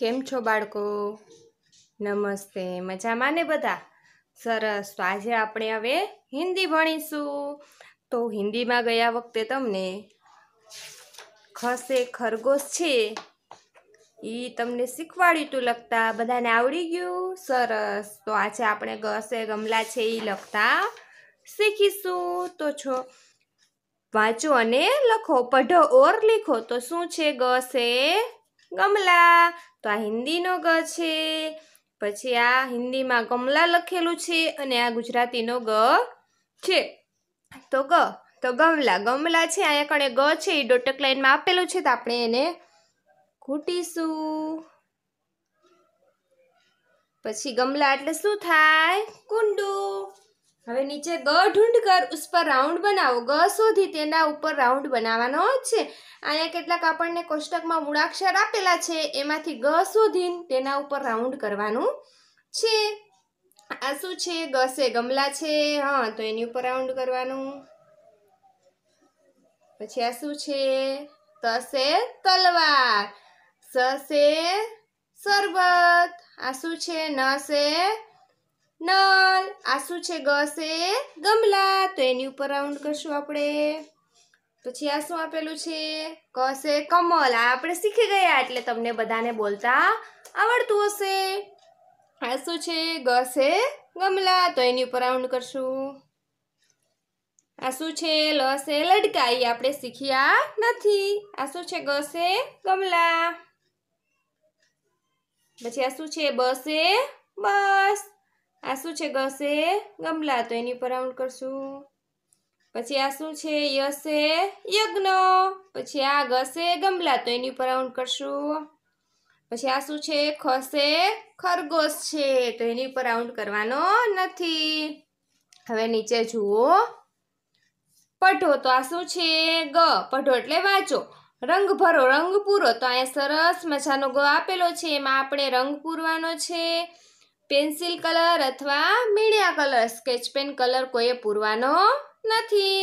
કેમ છો બાળકો નમસ્તે મજામાં ને બધા સરસ તો આજે આપણે હવે હિન્દી ભણીશું તો હિન્દીમાં ગયા વખતે તમને ખસે ખરગોશ છે એ તમને શીખવાડ્યું હતું લખતા બધાને આવડી ગયું સરસ તો આજે આપણે ગસે ગમલા છે એ લખતા શીખીશું તો છો વાંચો અને લખો પઢો ઓર લીખો તો શું છે ગસે ગમલા તો આ હિન્દીનો ગ છે પછી આ હિન્દીમાં ગમલા લખેલું છે અને આ ગુજરાતીનો ગ છે તો ગ તો ગમલા ગમલા છે અહીંયા કણે ગ છે એ ડોટક લાઈનમાં આપેલું છે તો આપણે એને ઘૂંટીશું પછી ગમલા એટલે શું થાય કુંડું હવે નીચે ગ ઢૂંઢ કર ઉસ પર રાઉન્ડ બનાવો ગ શોધી તેના ઉપર રાઉન્ડ બનાવવાનો છે અહીંયા કેટલાક આપણને કોષ્ટકમાં મૂળાક્ષર આપેલા છે એમાંથી ગ શોધી તેના ઉપર રાઉન્ડ કરવાનું છે આ શું છે ગ છે ગમલા છે હા તો એની ઉપર રાઉન્ડ કરવાનું પછી આ શું છે તસે તલવાર સસે સરબત આ શું છે નસે નલ આ શું છે ગ છે ગમલા તો એની ઉપર રાઉન્ડ કરશું આપણે પછી આ શું આપેલું છે ક છે કમલ આ આપણે શીખી ગયા એટલે તમને બધાને બોલતા આવડતું હશે આ શું છે ગ છે ગમલા તો એની ઉપર રાઉન્ડ કરશું આ શું છે લ છે લડકા એ આપણે શીખ્યા નથી આ શું છે ગ છે ગમલા પછી આ શું છે બસે બસ આ શું છે ગસે ગમલા તો એની ઉપર આઉન્ડ કરશું પછી આ શું છે યસે યજ્ઞ પછી આ ગસે ગમલા તો એની ઉપર આઉન્ડ કરશું પછી આ શું છે ખસે ખરગોશ છે તો એની ઉપર આઉન્ડ કરવાનો નથી હવે નીચે જુઓ પઢો તો આ શું છે ગ પઢો એટલે વાંચો રંગ ભરો રંગ પૂરો તો અહીંયા સરસ મજાનો ગ આપેલો છે એમાં આપણે રંગ પૂરવાનો છે પેન્સિલ કલર અથવા media colour sketch pen colour કોઈએ પૂરવાનો નથી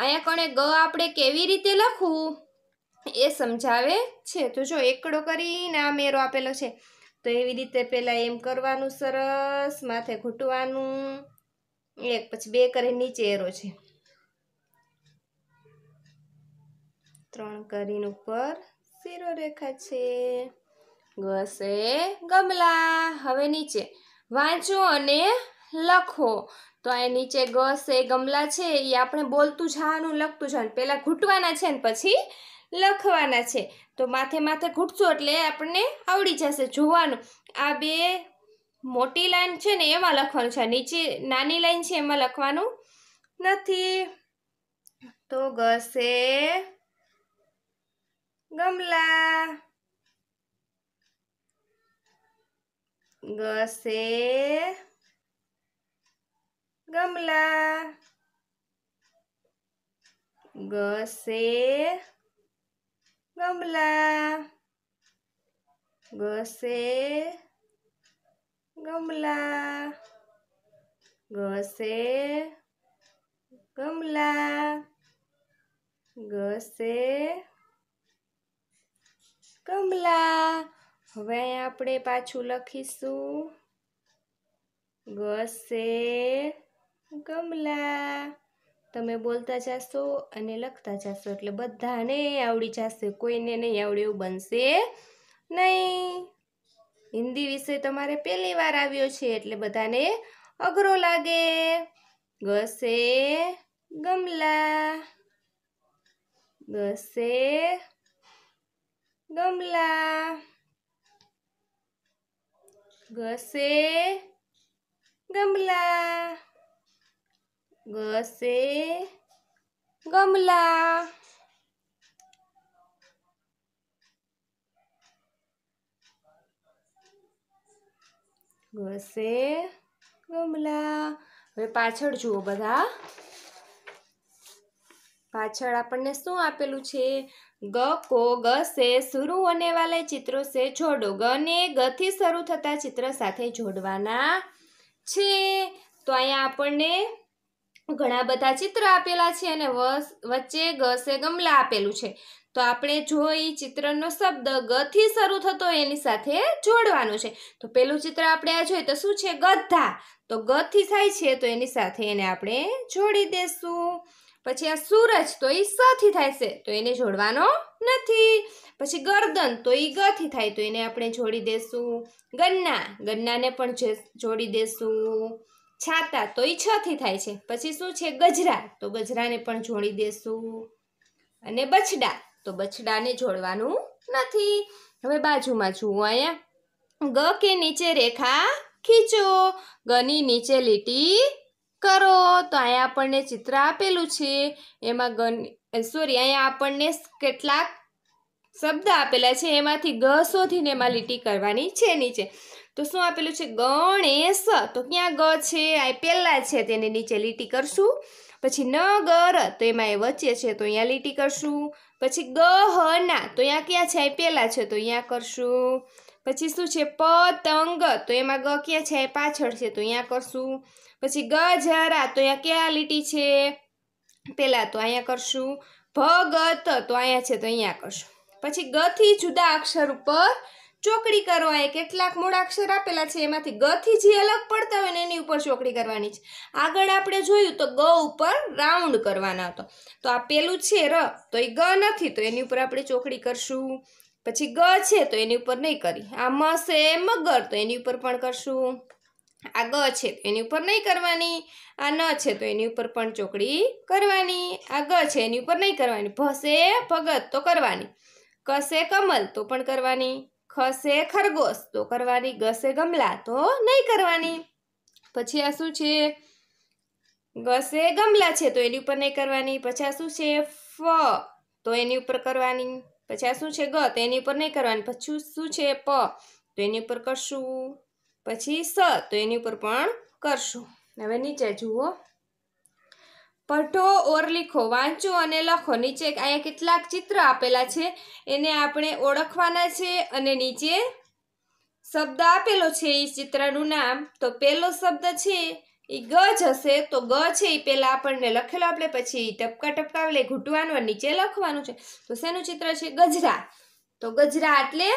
અહીંયા કોણે ગ આપણે કેવી રીતે લખવું એ સમજાવે છે તો જો એકડો કરીને આ મેરો આપેલો છે તો એવી રીતે પહેલાં એમ કરવાનું સરસ માથે ઘૂંટવાનું એક પછી બે કરી નીચે એરો છે ત્રણ કરીને ઉપર શીરો રેખા છે ગસે ગમલા હવે નીચે વાંચો અને લખો તો અહીં નીચે ગસ ગમલા છે એ આપણે બોલતું જવાનું લખતું જવાનું પહેલાં ઘૂંટવાના છે ને પછી લખવાના છે તો માથે માથે ઘૂંટશો એટલે આપણને આવડી જશે જોવાનું આ બે મોટી લાઈન છે ને એમાં લખવાનું છે નીચે નાની લાઈન છે એમાં લખવાનું નથી તો ગસે ગમલા ગસે ગમલા ગસે ગમલા ગસે ગમલા ગસે ગમલા ગસે કમલા હવે આપણે પાછું લખીશું ગસે ગમલા તમે બોલતા જાશો અને લખતા જાશો એટલે બધાને આવડી જશે કોઈને નહીં આવડે એવું બનશે નહીં હિન્દી વિષય તમારે પહેલી વાર આવ્યો છે એટલે બધાને અઘરો લાગે ગસે ગમલા ગસે ગમલા ઘસે ગમલા ઘસે ગમલા ઘસે ગમલા હવે પાછળ જુઓ બધા પાછળ આપણને શું આપેલું છે ગ કો ગ સે શરૂ હોને વાલે ચિત્રો સે જોડો ગ ને ગથી શરૂ થતા ચિત્ર સાથે જોડવાના છે તો અહીંયા આપણને ઘણા બધા ચિત્ર આપેલા છે અને વચ્ચે ગ સે ગમલા આપેલું છે તો આપણે જો એ ચિત્રનો શબ્દ ગથી શરૂ થતો એની સાથે જોડવાનું છે તો પેલું ચિત્ર આપણે આ જોઈએ તો શું છે ગધા તો ગથી થાય છે તો એની સાથે એને આપણે જોડી દેશું પછી આ સૂરજ તો એ સથી થાય છે તો એને જોડવાનો નથી પછી ગરદન તો એ ગથી થાય તો એને આપણે જોડી દેશું ગન્ના ગન્નાને પણ જોડી દેશું છાતા તો એ છથી થાય છે પછી શું છે ગજરા તો ગજરાને પણ જોડી દેશું અને બછડા તો બછડાને જોડવાનું નથી હવે બાજુમાં જુઓ અહીંયા ગ કે નીચે રેખા ખીચો ગની નીચે લીટી કરો તો અહીંયા આપણને ચિત્ર આપેલું છે એમાં ગણ સોરી અહીંયા આપણને કેટલાક શબ્દ આપેલા છે એમાંથી ગ શોધીને એમાં લીટી કરવાની છે નીચે તો શું આપેલું છે ગણેશ તો ક્યાં ગ છે આ પહેલાં છે તેને નીચે લીટી કરશું પછી ન ગર તો એમાં એ વચ્ચે છે તો અહીંયા લીટી કરશું પછી ગહના તો અહીંયા ક્યાં છે એ પહેલાં છે તો અહીંયા કરશું પછી શું છે પતંગ તો એમાં ગ ક્યાં છે પાછળ છે તો અહીંયા કરશું પછી ગ ગજારા તો અહીંયા કયા લીટી છે પેલા તો અહીંયા કરશું ભગત તો અહીંયા છે તો અહીંયા કરશું પછી ગથી જુદા અક્ષર ઉપર ચોકડી કરવા એ કેટલાક મૂળાક્ષર આપેલા છે એમાંથી ગથી જે અલગ પડતા હોય ને એની ઉપર ચોકડી કરવાની છે આગળ આપણે જોયું તો ગ ઉપર રાઉન્ડ કરવાના હતો તો આ પેલું છે ર તો એ ગ નથી તો એની ઉપર આપણે ચોકડી કરશું પછી ગ છે તો એની ઉપર નહીં કરી આ મ છે મગર તો એની ઉપર પણ કરશું આ ગ છે તો એની ઉપર નહીં કરવાની આ ન છે તો એની ઉપર પણ ચોકડી કરવાની આ ગ છે એની ઉપર નહીં કરવાની ભસે ભગત તો કરવાની કસે કમલ તો પણ કરવાની ખસે ખરગોશ તો કરવાની ગસે ગમલા તો નહીં કરવાની પછી આ શું છે ગસે ગમલા છે તો એની ઉપર નહીં કરવાની પછી આ શું છે ફ તો એની ઉપર કરવાની પછી આ શું છે ગ તો એની ઉપર નહીં કરવાની પછી શું છે પ તો એની ઉપર કરશું પછી સ તો એની ઉપર પણ કરશું હવે નીચે જુઓ પઠો ઓર લીખો વાંચો અને લખો નીચે અહીંયા કેટલાક ચિત્ર આપેલા છે એને આપણે ઓળખવાના છે અને નીચે શબ્દ આપેલો છે એ ચિત્રનું નામ તો પહેલો શબ્દ છે એ ગ જ હશે તો ગ છે એ પહેલાં આપણને લખેલો આપણે પછી ટપકા ટપકાવેલે ઘૂંટવાનું અને નીચે લખવાનું છે તો શેનું ચિત્ર છે ગજરા તો ગજરા એટલે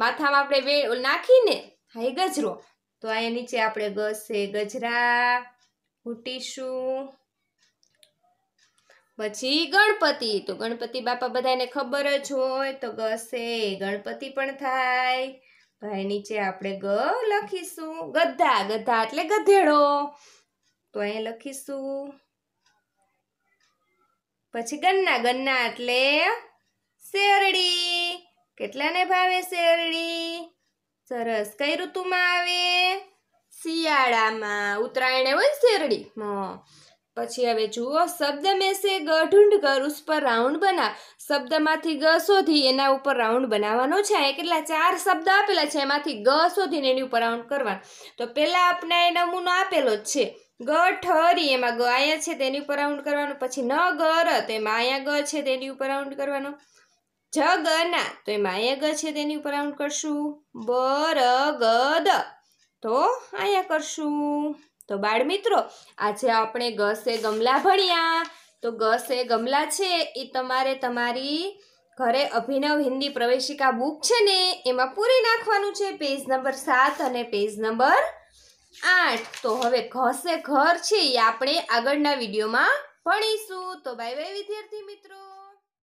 માથામાં આપણે વે નાખીને થાય ગજરો તો અહીંયા નીચે આપણે ગ ગજરા ઉટીશું પછી ગણપતિ તો ગણપતિ બાપા બધાને ખબર જ હોય તો ગ છે ગણપતિ પણ થાય ભાઈ નીચે આપણે ગ લખીશું ગધા ગધા એટલે ગધેડો તો અહીંયા લખીશું પછી ગન્ના ગન્ના એટલે શેરડી કેટલાને ભાવે શેરડી સરસ કઈ ઋતુમાં આવે શિયાળામાં ઉત્તરાયણે હોય શેરડી પછી હવે જુઓ શબ્દ મેસે ગ કર ઉસ પર રાઉન્ડ બનાવ શબ્દમાંથી ગ શોધી એના ઉપર રાઉન્ડ બનાવવાનો છે એ કેટલા ચાર શબ્દ આપેલા છે એમાંથી ગ શોધીને એની ઉપર રાઉન્ડ કરવાનો તો પહેલાં આપણે એ નમૂનો આપેલો જ છે ગ ઠરી એમાં ગ આયા છે તેની ઉપર રાઉન્ડ કરવાનો પછી ન ગ ર એમાં આયા ગ છે તેની ઉપર રાઉન્ડ કરવાનો જગના તો એ ગ છે તેની ઉપર રાઉન્ડ કરશું બરગદ તો અહીંયા કરશું તો બાળ મિત્રો આજે આપણે ગસે ગમલા ભણ્યા તો ગસે ગમલા છે એ તમારે તમારી ઘરે અભિનવ હિન્દી પ્રવેશિકા બુક છે ને એમાં પૂરી નાખવાનું છે પેજ નંબર સાત અને પેજ નંબર આઠ તો હવે ઘસે ઘર છે એ આપણે આગળના વિડીયોમાં ભણીશું તો બાય બાય વિદ્યાર્થી મિત્રો